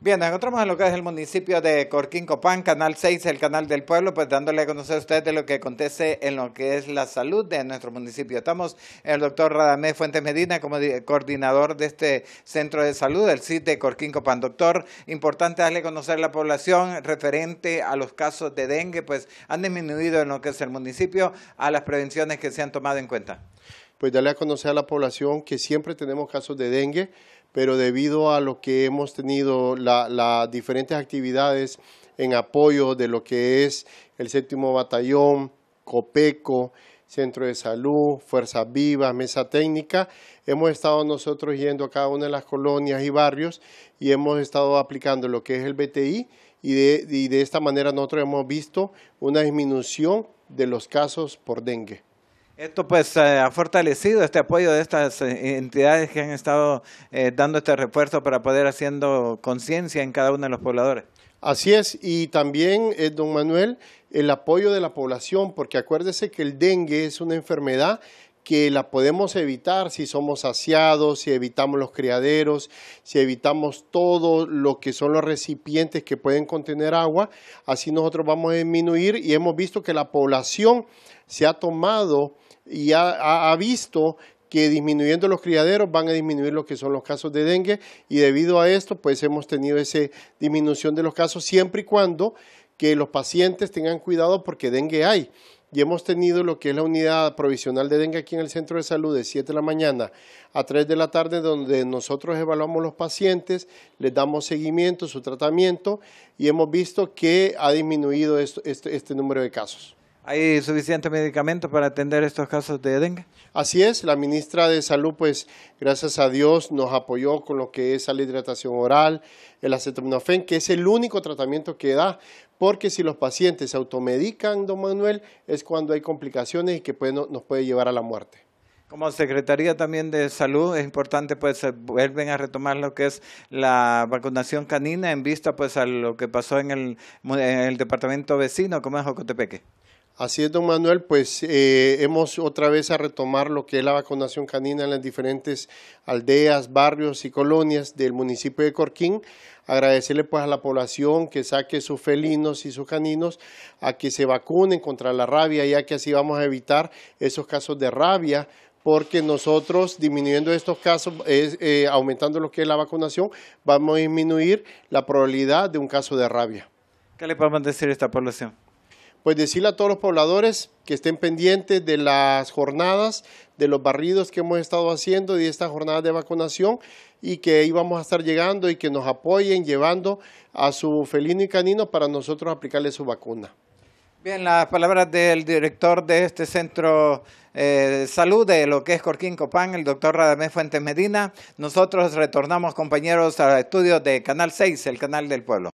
Bien, nos encontramos en lo que es el municipio de Corquín Copán, Canal 6, el canal del pueblo, pues dándole a conocer a ustedes de lo que acontece en lo que es la salud de nuestro municipio. Estamos el doctor Radamés Fuentes Medina como coordinador de este centro de salud, el CIT de Corquín Copán. Doctor, importante darle a conocer a la población referente a los casos de dengue, pues han disminuido en lo que es el municipio, a las prevenciones que se han tomado en cuenta pues darle a conocer a la población que siempre tenemos casos de dengue, pero debido a lo que hemos tenido, las diferentes actividades en apoyo de lo que es el séptimo batallón, COPECO, Centro de Salud, Fuerzas Vivas, Mesa Técnica. Hemos estado nosotros yendo a cada una de las colonias y barrios y hemos estado aplicando lo que es el BTI y de esta manera nosotros hemos visto una disminución de los casos por dengue. Esto pues eh, ha fortalecido este apoyo de estas eh, entidades que han estado eh, dando este refuerzo para poder haciendo conciencia en cada uno de los pobladores. Así es, y también, don Manuel, el apoyo de la población, porque acuérdese que el dengue es una enfermedad que la podemos evitar si somos saciados, si evitamos los criaderos, si evitamos todo lo que son los recipientes que pueden contener agua, así nosotros vamos a disminuir y hemos visto que la población se ha tomado y ha, ha visto que disminuyendo los criaderos van a disminuir lo que son los casos de dengue y debido a esto pues hemos tenido esa disminución de los casos siempre y cuando que los pacientes tengan cuidado porque dengue hay y hemos tenido lo que es la unidad provisional de dengue aquí en el centro de salud de 7 de la mañana a 3 de la tarde, donde nosotros evaluamos los pacientes, les damos seguimiento, su tratamiento y hemos visto que ha disminuido este, este número de casos. ¿Hay suficiente medicamentos para atender estos casos de dengue? Así es, la ministra de Salud, pues gracias a Dios nos apoyó con lo que es la hidratación oral, el acetaminofén, que es el único tratamiento que da, porque si los pacientes se automedican, don Manuel, es cuando hay complicaciones y que pues, nos puede llevar a la muerte. Como Secretaría también de Salud es importante pues vuelven a retomar lo que es la vacunación canina en vista pues a lo que pasó en el, en el departamento vecino como es Jocotepeque. Así es, don Manuel, pues eh, hemos otra vez a retomar lo que es la vacunación canina en las diferentes aldeas, barrios y colonias del municipio de Corquín. Agradecerle pues a la población que saque sus felinos y sus caninos a que se vacunen contra la rabia, ya que así vamos a evitar esos casos de rabia, porque nosotros disminuyendo estos casos, eh, aumentando lo que es la vacunación, vamos a disminuir la probabilidad de un caso de rabia. ¿Qué le podemos decir a esta población? pues decirle a todos los pobladores que estén pendientes de las jornadas, de los barridos que hemos estado haciendo y de esta jornada de vacunación y que íbamos a estar llegando y que nos apoyen llevando a su felino y canino para nosotros aplicarle su vacuna. Bien, las palabras del director de este centro eh, de salud de lo que es Corquín Copán, el doctor Radamés Fuentes Medina. Nosotros retornamos, compañeros, a estudio de Canal 6, el canal del pueblo.